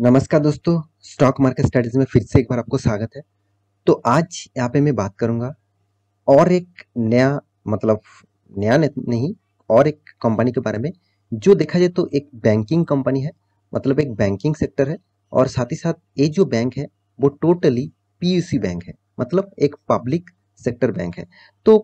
नमस्कार दोस्तों stock market studies में फिर से एक बार आपको स्वागत है तो आज यहाँ पे मैं बात करूँगा और एक नया मतलब नया नहीं और एक कंपनी के बारे में जो देखा जाए तो एक बैंकिंग कंपनी है मतलब एक बैंकिंग सेक्टर है और साथ ही साथ ये जो बैंक है वो टोटली पीयूसी बैंक है मतलब एक पब्लिक सेक्टर बैंक है तो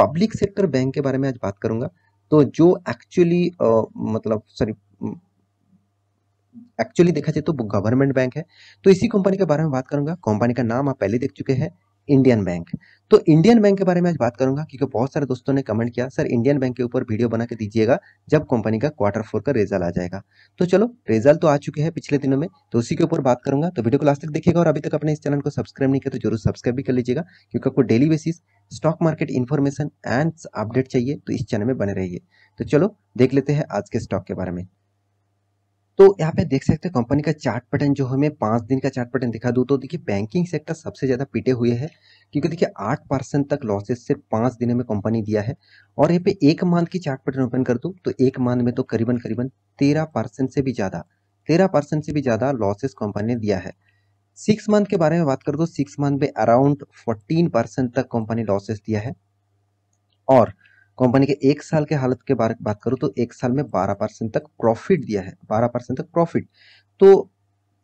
पब्लिक सेक्टर बैंक के बारे में आज बात करूँगा तो जो एक्चुअली मतलब सॉरी एक्चुअली देखा जाए तो वो गवर्नमेंट बैंक है तो इसी कंपनी के बारे में बात करूंगा कंपनी का नाम आप पहले देख चुके हैं इंडियन बैंक तो इंडियन बैंक के बारे में आज बात करूंगा क्योंकि बहुत सारे दोस्तों ने कमेंट किया सर इंडियन बैंक के ऊपर वीडियो बना के दीजिएगा जब कंपनी का क्वार्टर फोर का रिजल्ट आ जाएगा तो चलो रिजल्ट तो आ चुके हैं पिछले दिनों में तो उसी के ऊपर बात करूंगा तो वीडियो को लास्ट तक देखिएगा और अभी तक अपने इस चैनल को सब्सक्राइब नहीं किया तो जरूर सब्सक्राइब भी कर लीजिएगा क्योंकि आपको daily basis stock market information and update चाहिए तो इस चैनल में बने रहिए तो चलो देख लेते हैं आज के स्टॉक के बारे में तो यहाँ पे देख सकते हैं कंपनी का चार्ट पैटर्न जो हमें पांच दिन का चार्ट पैटर्न दिखा दू तो देखिए बैंकिंग सेक्टर सबसे ज़्यादा पीटे हुए है क्योंकि देखिए आठ परसेंट तक लॉसेस से पांच दिनों में कंपनी दिया है और यहाँ पे एक मंथ की चार्ट पैटर्न ओपन कर दू तो एक मंथ में तो करीबन करीबन तेरह से भी ज़्यादा तेरह से भी ज़्यादा लॉसेस कंपनी ने दिया है सिक्स मंथ के बारे में बात कर दो सिक्स मंथ में अराउंड फोर्टीन तक कंपनी लॉसेस दिया है और कंपनी के एक साल के हालत के बारे में बात करूँ तो एक साल में बारह परसेंट तक प्रॉफिट दिया है बारह परसेंट तक प्रॉफिट तो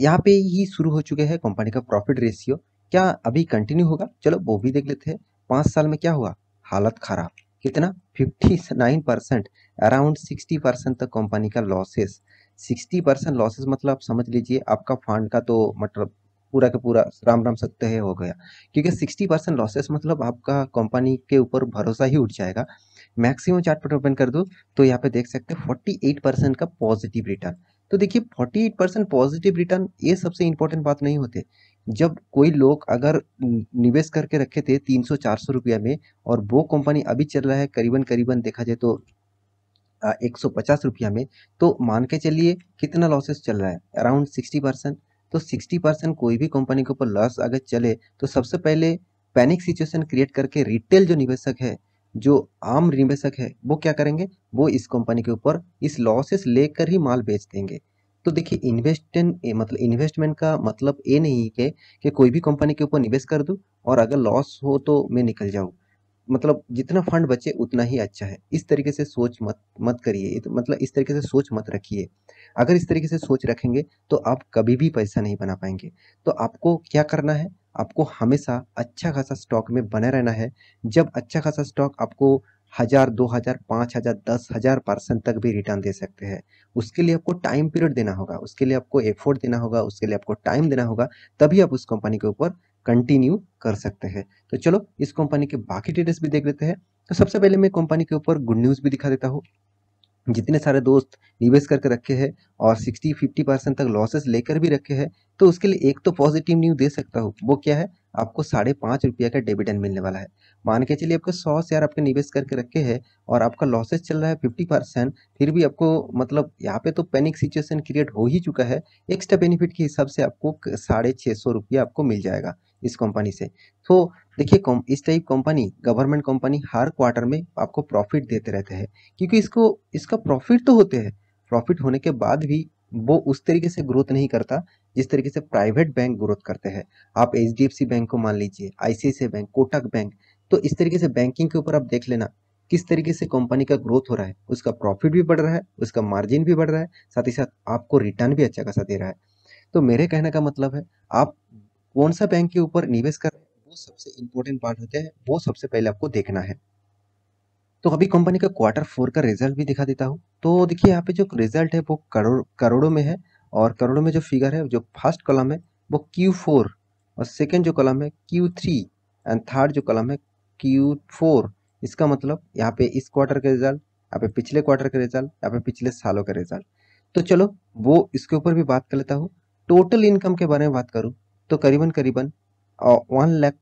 यहाँ पे ही शुरू हो चुके हैं कंपनी का प्रॉफिट रेशियो क्या अभी कंटिन्यू होगा चलो वो भी देख लेते हैं पाँच साल में क्या हुआ हालत खराब कितना fifty nine percent around sixty percent तक कंपनी का लॉसेस सिक्सटी परसेंट लॉसेस मतलब आप समझ लीजिए आपका फंड का तो मतलब पूरा का पूरा राम राम सत्य है हो गया क्योंकि सिक्सटी परसेंट लॉसेस मतलब आपका कंपनी के ऊपर भरोसा ही उठ जाएगा मैक्सिमम चार्ट पर ओपन कर दो तो यहाँ पे देख सकते हैं 48 परसेंट का पॉजिटिव रिटर्न तो देखिए 48 परसेंट पॉजिटिव रिटर्न ये सबसे इंपॉर्टेंट बात नहीं होते जब कोई लोग अगर निवेश करके रखे थे 300-400 रुपया में और वो कंपनी अभी चल रहा है करीबन करीबन देखा जाए तो एक सौ पचास रुपया में तो मान के चलिए कितना लॉसेस चल रहा है अराउंड सिक्सटी परसेंट तो सिक्सटी परसेंट कोई भी कंपनी के ऊपर लॉस अगर चले तो सबसे पहले पैनिक सिचुएशन क्रिएट करके रिटेल जो निवेशक है जो आम निवेशक है वो क्या करेंगे वो इस कंपनी के ऊपर इस लॉसेस लेकर ही माल बेच देंगे तो देखिए इन्वेस्टमेंट मतलब इन्वेस्टमेंट का मतलब ये नहीं है कि कोई भी कंपनी के ऊपर निवेश कर दूँ और अगर लॉस हो तो मैं निकल जाऊँ मतलब जितना फंड बचे उतना ही अच्छा है इस तरीके से सोच मत मत करिए तो मतलब इस तरीके से सोच मत रखिए अगर इस तरीके से सोच रखेंगे तो आप कभी भी पैसा नहीं बना पाएंगे तो आपको क्या करना है आपको हमेशा अच्छा खासा स्टॉक में बने रहना है जब अच्छा खासा स्टॉक आपको हज़ार दो हज़ार पाँच हज़ार दस हज़ार परसेंट तक भी रिटर्न दे सकते हैं उसके लिए आपको टाइम पीरियड देना होगा उसके लिए आपको एफोर्ट देना होगा उसके लिए आपको टाइम देना होगा तभी आप उस कंपनी के ऊपर कंटिन्यू कर सकते हैं तो चलो इस कंपनी के बाकी डिटेल्स भी देख लेते हैं तो सबसे पहले मैं कंपनी के ऊपर गुड न्यूज़ भी दिखा देता हूँ जितने सारे दोस्त निवेश करके रखे हैं और 60 50 परसेंट तक लॉसेस लेकर भी रखे हैं तो उसके लिए एक तो पॉजिटिव न्यूज दे सकता हूँ वो क्या है आपको साढ़े पाँच रुपया का डिविडेंड मिलने वाला है मान के चलिए आपके सौ शेयर आपके निवेश करके रखे हैं और आपका लॉसेस चल रहा है फिफ्टी परसेंट फिर भी आपको मतलब यहाँ पे तो पैनिक सिचुएशन क्रिएट हो ही चुका है एक्स्ट्रा बेनिफिट के हिसाब से आपको साढ़े छः सौ रुपया आपको मिल जाएगा इस कंपनी से तो देखिए इस टाइप कंपनी गवर्नमेंट कंपनी हर क्वार्टर में आपको प्रॉफिट देते रहते हैं क्योंकि इसको इसका प्रॉफिट तो होते हैं प्रॉफिट होने के बाद भी वो उस तरीके से ग्रोथ नहीं करता जिस तरीके से प्राइवेट बैंक ग्रोथ करते हैं आप एच बैंक को मान लीजिए आई बैंक कोटक बैंक तो इस तरीके से बैंकिंग के ऊपर आप देख लेना किस तरीके से कंपनी का ग्रोथ हो रहा है उसका प्रॉफिट भी बढ़ रहा है उसका मार्जिन भी बढ़ रहा है साथ ही साथ आपको रिटर्न भी अच्छा खासा दे रहा है तो मेरे कहने का मतलब है आप कौन सा बैंक के ऊपर निवेश कर वो सबसे इंपॉर्टेंट पार्ट होते हैं वो सबसे पहले आपको देखना है तो अभी कंपनी का क्वार्टर फोर का रिजल्ट भी दिखा देता हूँ तो देखिए यहाँ पे जो रिजल्ट है वो करोड़ करोड़ों में है और करोड़ों में जो फिगर है जो फर्स्ट कॉलम है वो क्यू फोर और सेकेंड जो कॉलम है क्यू थ्री एंड थर्ड जो कॉलम है क्यू फोर इसका मतलब यहाँ पे इस क्वार्टर का रिजल्ट यहाँ पे पिछले क्वार्टर का रिजल्ट यहाँ पे पिछले सालों का रिजल्ट तो चलो वो इसके ऊपर भी बात कर लेता हूँ टोटल इनकम के बारे में बात करूँ तो करीबन करीबन one lakh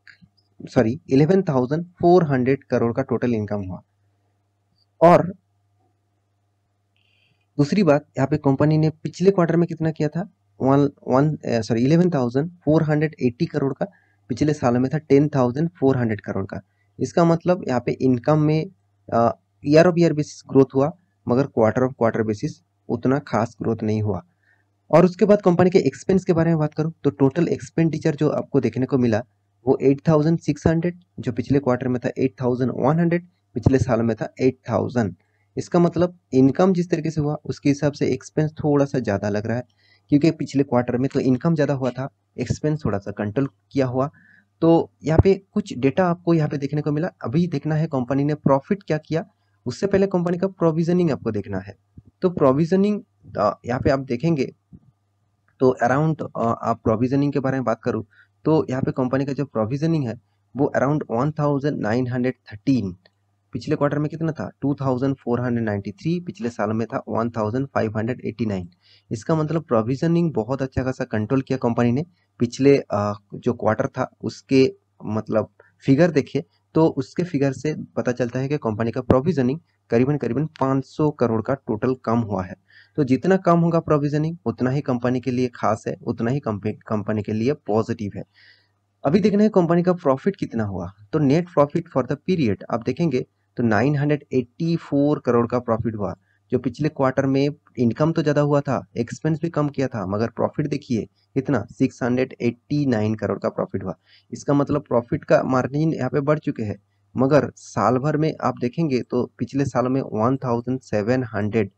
sorry eleven thousand four hundred crore का टोटल इनकम हुआ और दूसरी बात यहाँ पे कंपनी ने पिछले क्वार्टर में कितना किया था one one sorry eleven thousand four hundred eighty crore का पिछले साल में था ten thousand four hundred crore का इसका मतलब यहाँ पे इनकम में year of year basis growth हुआ मगर क्वार्टर ऑफ क्वार्टर बेसिस उतना खास ग्रोथ नहीं हुआ और उसके बाद कंपनी के एक्सपेंस के बारे में बात करूँ तो टोटल एक्सपेंडिचर जो आपको देखने को मिला वो 8,600 जो पिछले क्वार्टर में था 8,100 पिछले साल में था 8,000 इसका मतलब इनकम जिस तरीके से हुआ उसके हिसाब से एक्सपेंस थोड़ा सा ज़्यादा लग रहा है क्योंकि पिछले क्वार्टर में तो इनकम ज़्यादा हुआ था एक्सपेंस थोड़ा सा कंट्रोल किया हुआ तो यहाँ पे कुछ डेटा आपको यहाँ पे देखने को मिला अभी देखना है कंपनी ने प्रॉफिट क्या किया उससे पहले कंपनी का प्रोविजनिंग आपको देखना है तो प्रोविजनिंग यहाँ पे आप देखेंगे तो अराउंड आप प्रोविजनिंग के बारे में बात करूँ तो यहाँ पे कंपनी का जो प्रोविजनिंग है वो अराउंड 1913 पिछले क्वार्टर में कितना था 2493 पिछले साल में था 1589 इसका मतलब प्रोविजनिंग बहुत अच्छा खासा कंट्रोल किया कंपनी ने पिछले जो क्वार्टर था उसके मतलब फिगर देखे तो उसके फिगर से पता चलता है कि कंपनी का प्रोविजनिंग करीबन करीबन 500 करोड़ का टोटल कम हुआ है तो जितना कम होगा प्रोविजनिंग उतना ही कंपनी के लिए खास है उतना ही कंपनी के लिए पॉजिटिव है अभी देखना है कंपनी का प्रॉफिट कितना हुआ तो net profit for the period आप देखेंगे तो 984 करोड़ का प्रॉफिट हुआ जो पिछले क्वार्टर में इनकम तो ज़्यादा हुआ था एक्सपेंस भी कम किया था मगर प्रॉफिट देखिए कितना 689 करोड़ का प्रॉफिट हुआ इसका मतलब प्रॉफिट का मार्जिन यहाँ पे बढ़ चुके हैं मगर साल भर में आप देखेंगे तो पिछले साल में 1700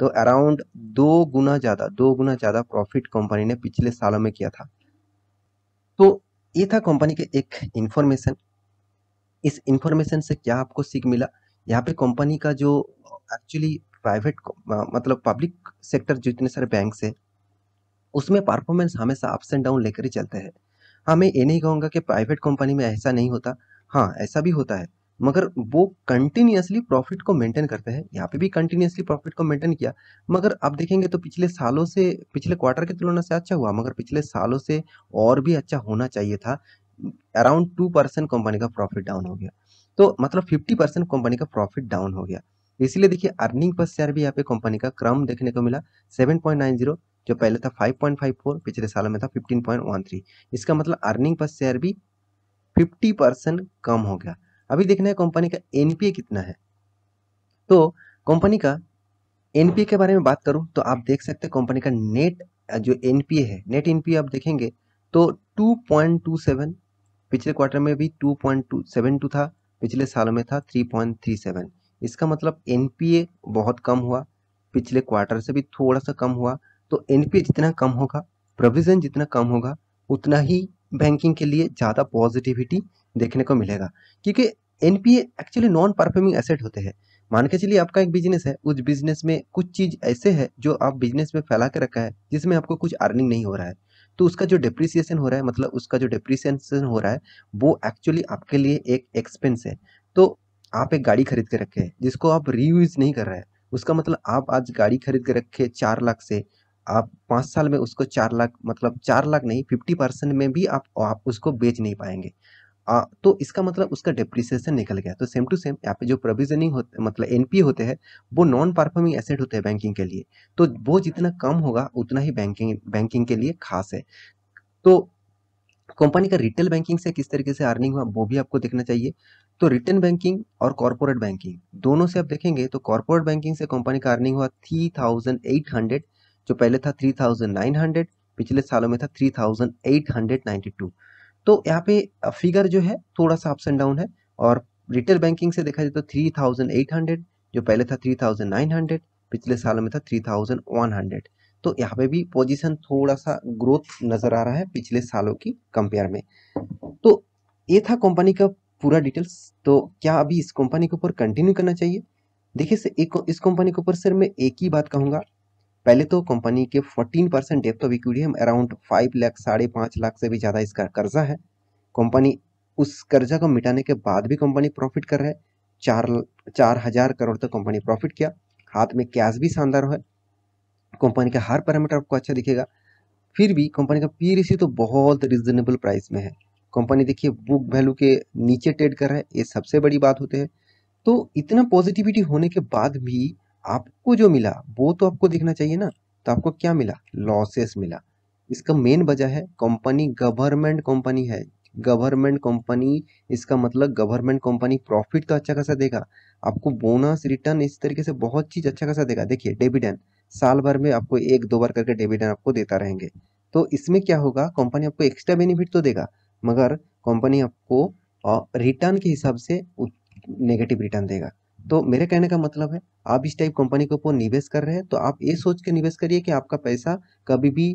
तो अराउंड दो गुना ज़्यादा दो गुना ज़्यादा प्रॉफिट कंपनी ने पिछले सालों में किया था तो ये था कंपनी के एक इंफॉर्मेशन इस इंफॉर्मेशन से क्या आपको सीख मिला यहाँ पे कंपनी का जो एक्चुअली प्राइवेट मतलब पब्लिक सेक्टर जितने सारे बैंक है उसमें परफॉर्मेंस हमेशा अप्स एंड डाउन लेकर ही चलते हैं हाँ मैं ये नहीं कहूँगा कि प्राइवेट कंपनी में ऐसा नहीं होता हाँ ऐसा भी होता है मगर वो कंटिन्यूसली प्रॉफिट को मेंटेन करते हैं यहाँ पे भी कंटिन्यूसली प्रॉफिट को मेंटेन किया मगर आप देखेंगे तो पिछले सालों से पिछले क्वार्टर की तुलना से अच्छा हुआ मगर पिछले सालों से और भी अच्छा होना चाहिए था अराउंड टू परसेंट कंपनी का प्रॉफिट डाउन हो गया तो मतलब फिफ्टी परसेंट कंपनी का प्रॉफिट डाउन हो गया इसीलिए देखिए अर्निंग पर शेयर भी यहाँ पे कंपनी का क्रम देखने को मिला जीरो जो पहले था फोर पिछले साल में था थ्री इसका मतलब अर्निंग पर शेयर भी फिफ्टी परसेंट कम हो गया अभी देखना है कंपनी का एनपीए कितना है तो कंपनी का एनपीए के बारे में बात करूं तो आप देख सकते हैं कंपनी का नेट जो एनपीए है नेट एनपीए आप देखेंगे तो 2.27 पिछले क्वार्टर में भी 2.272 था पिछले साल में था 3.37 इसका मतलब एनपीए बहुत कम हुआ पिछले क्वार्टर से भी थोड़ा सा कम हुआ तो एनपीए जितना कम होगा प्रोविजन जितना कम होगा उतना ही बैंकिंग के लिए ज़्यादा पॉजिटिविटी देखने को मिलेगा क्योंकि NPA actually non performing asset होते हैं मान के चलिए आपका एक बिजनेस है उस बिजनेस में कुछ चीज़ ऐसे है जो आप बिजनेस में फैला के रखा है जिसमें आपको कुछ अर्निंग नहीं हो रहा है तो उसका जो डिप्रिसिएशन हो रहा है मतलब उसका जो डिप्रिसिएशन हो रहा है वो एक्चुअली आपके लिए एक एक्सपेंस है तो आप एक गाड़ी खरीद के रखे हैं जिसको आप रीयूज नहीं कर रहे हैं उसका मतलब आप आज गाड़ी खरीद के रखे चार लाख से आप पाँच साल में उसको चार लाख मतलब चार लाख नहीं फिफ्टी परसेंट में भी आप आप उसको बेच नहीं पाएंगे आ, तो इसका मतलब उसका डिप्रिसिएशन निकल गया तो सेम टू सेम यहाँ पे जो प्रोविजनिंग होते मतलब एनपीए होते हैं वो नॉन परफॉर्मिंग एसेट होते हैं बैंकिंग के लिए तो वो जितना कम होगा उतना ही बैंकिंग बैंकिंग के लिए खास है तो कंपनी का रिटेल बैंकिंग से किस तरीके से अर्निंग हुआ वो भी आपको देखना चाहिए तो रिटेल बैंकिंग और कॉरपोरेट बैंकिंग दोनों से आप देखेंगे तो कॉरपोरेट बैंकिंग से कंपनी का अर्निंग हुआ थ्री जो पहले था थ्री पिछले सालों में था थ्री तो यहाँ पे फिगर जो है थोड़ा सा अप्स एंड डाउन है और रिटेल बैंकिंग से देखा जाए तो थ्री थाउजेंड एट हंड्रेड जो पहले था थ्री थाउजेंड नाइन हंड्रेड पिछले साल में था थ्री थाउजेंड वन हंड्रेड तो यहाँ पे भी पोजीशन थोड़ा सा ग्रोथ नज़र आ रहा है पिछले सालों की कंपेयर में तो ये था कंपनी का पूरा डिटेल्स तो क्या अभी इस कंपनी के ऊपर कंटिन्यू करना चाहिए देखिए इस कंपनी के ऊपर सर मैं एक ही बात कहूँगा पहले तो कंपनी के 14 परसेंट डेप्थ ऑफ इक्विटी हम अराउंड फाइव लाख साढ़े पाँच लाख से भी ज़्यादा इसका कर्जा है कंपनी उस कर्जा को मिटाने के बाद भी कंपनी प्रॉफिट कर रहा है चार चार हज़ार करोड़ तक तो कंपनी प्रॉफिट किया हाथ में कैश भी शानदार है कंपनी का हर पैरामीटर आपको अच्छा दिखेगा फिर भी कंपनी का पी रिसी तो बहुत रिजनेबल प्राइस में है कंपनी देखिए बुक वैल्यू के नीचे ट्रेड कर रहा है ये सबसे बड़ी बात होते हैं तो इतना पॉजिटिविटी होने के बाद भी आपको जो मिला वो तो आपको देखना चाहिए ना तो आपको क्या मिला लॉसेस मिला इसका मेन वजह है कंपनी गवर्नमेंट कंपनी है गवर्नमेंट कंपनी इसका मतलब गवर्नमेंट कंपनी प्रॉफिट तो अच्छा खासा देगा आपको बोनस रिटर्न इस तरीके से बहुत चीज़ अच्छा खासा देगा देखिए डेविडेंड साल भर में आपको एक दो बार करके डेविडेंड आपको देता रहेंगे तो इसमें क्या होगा कंपनी आपको एक्स्ट्रा बेनिफिट तो देगा मगर कंपनी आपको रिटर्न के हिसाब से नेगेटिव रिटर्न देगा तो मेरे कहने का मतलब है आप इस टाइप कंपनी के ऊपर निवेश कर रहे हैं तो आप ये सोच के निवेश करिए कि आपका पैसा कभी भी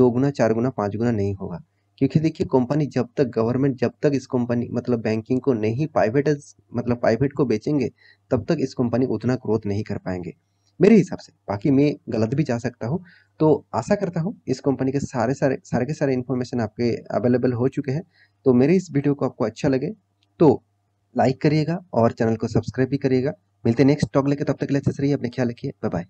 दो गुना चार गुना पाँच गुना नहीं होगा क्योंकि देखिए कंपनी जब तक गवर्नमेंट जब तक इस कंपनी मतलब बैंकिंग को नहीं प्राइवेट मतलब प्राइवेट को बेचेंगे तब तक इस कंपनी उतना ग्रोथ नहीं कर पाएंगे मेरे हिसाब से बाकी मैं गलत भी जा सकता हूँ तो आशा करता हूँ इस कंपनी के सारे सारे सारे के सारे इन्फॉर्मेशन आपके अवेलेबल हो चुके हैं तो मेरे इस वीडियो को आपको अच्छा लगे तो लाइक करिएगा और चैनल को सब्सक्राइब भी करिएगा मिलते हैं नेक्स्ट टॉक लेके तब तक के लिए अच्छे से रहिए अपने ख्याल रखिए बाय बाय